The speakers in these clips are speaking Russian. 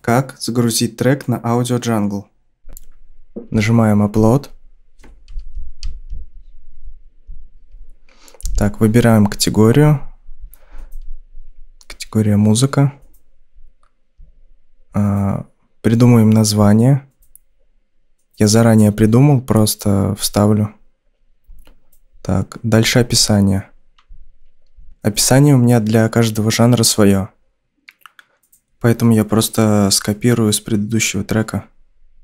Как загрузить трек на Audio Jungle. Нажимаем Upload. Так, выбираем категорию. Категория музыка. А, придумаем название. Я заранее придумал, просто вставлю. Так, дальше описание. Описание у меня для каждого жанра свое. Поэтому я просто скопирую с предыдущего трека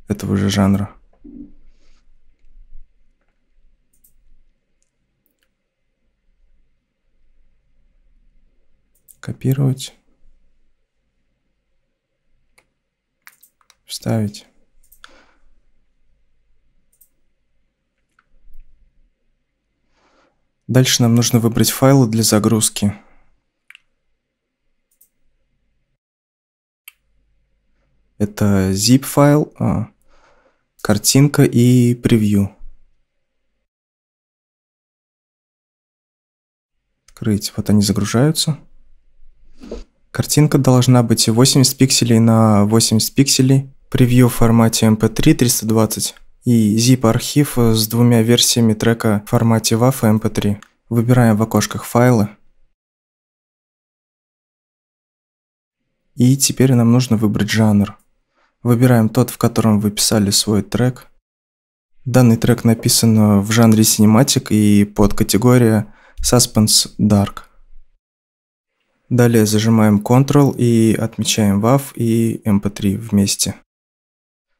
этого же жанра. Копировать. Вставить. Дальше нам нужно выбрать файлы для загрузки. Это zip файл, а, картинка и превью. Открыть. Вот они загружаются. Картинка должна быть 80 пикселей на 80 пикселей. Превью в формате MP3 эм 320 и zip архив с двумя версиями трека в формате WAV и MP3. Эм Выбираем в окошках файлы. И теперь нам нужно выбрать жанр. Выбираем тот, в котором вы писали свой трек. Данный трек написан э, в жанре синематик и под категория Suspense Dark. Далее зажимаем Ctrl и отмечаем WAV и MP3 «Эм вместе.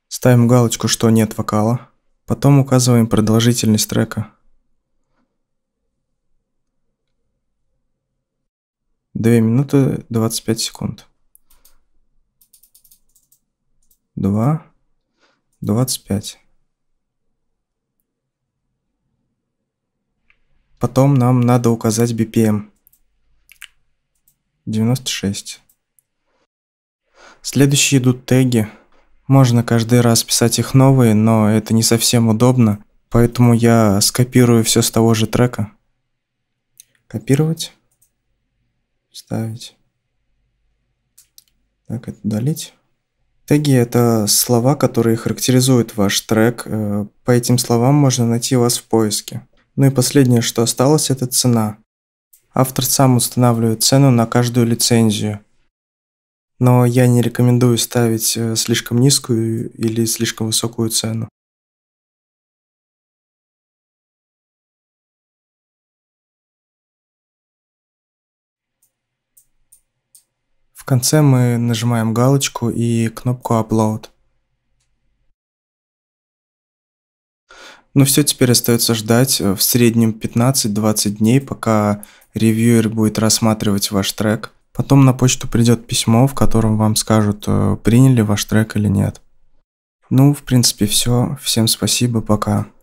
Ставим галочку, что нет вокала. Потом указываем продолжительность трека. 2 минуты 25 секунд два, двадцать пять. Потом нам надо указать BPM. 96. Следующие идут теги. Можно каждый раз писать их новые, но это не совсем удобно, поэтому я скопирую все с того же трека. Копировать. Ставить. Так, это удалить. Теги – это слова, которые характеризуют ваш трек. Э, по этим словам можно найти вас в поиске. Ну и последнее, что осталось, это цена. Автор сам устанавливает цену на каждую лицензию. Но я не рекомендую ставить э, слишком низкую или слишком высокую цену. конце мы нажимаем галочку и кнопку Upload. Ну все, теперь остается ждать э, в среднем 15-20 дней, пока ревьюер будет рассматривать ваш трек. Потом на почту придет письмо, в котором вам скажут, э, приняли ваш трек или нет. Ну, в принципе, все. Всем спасибо, пока.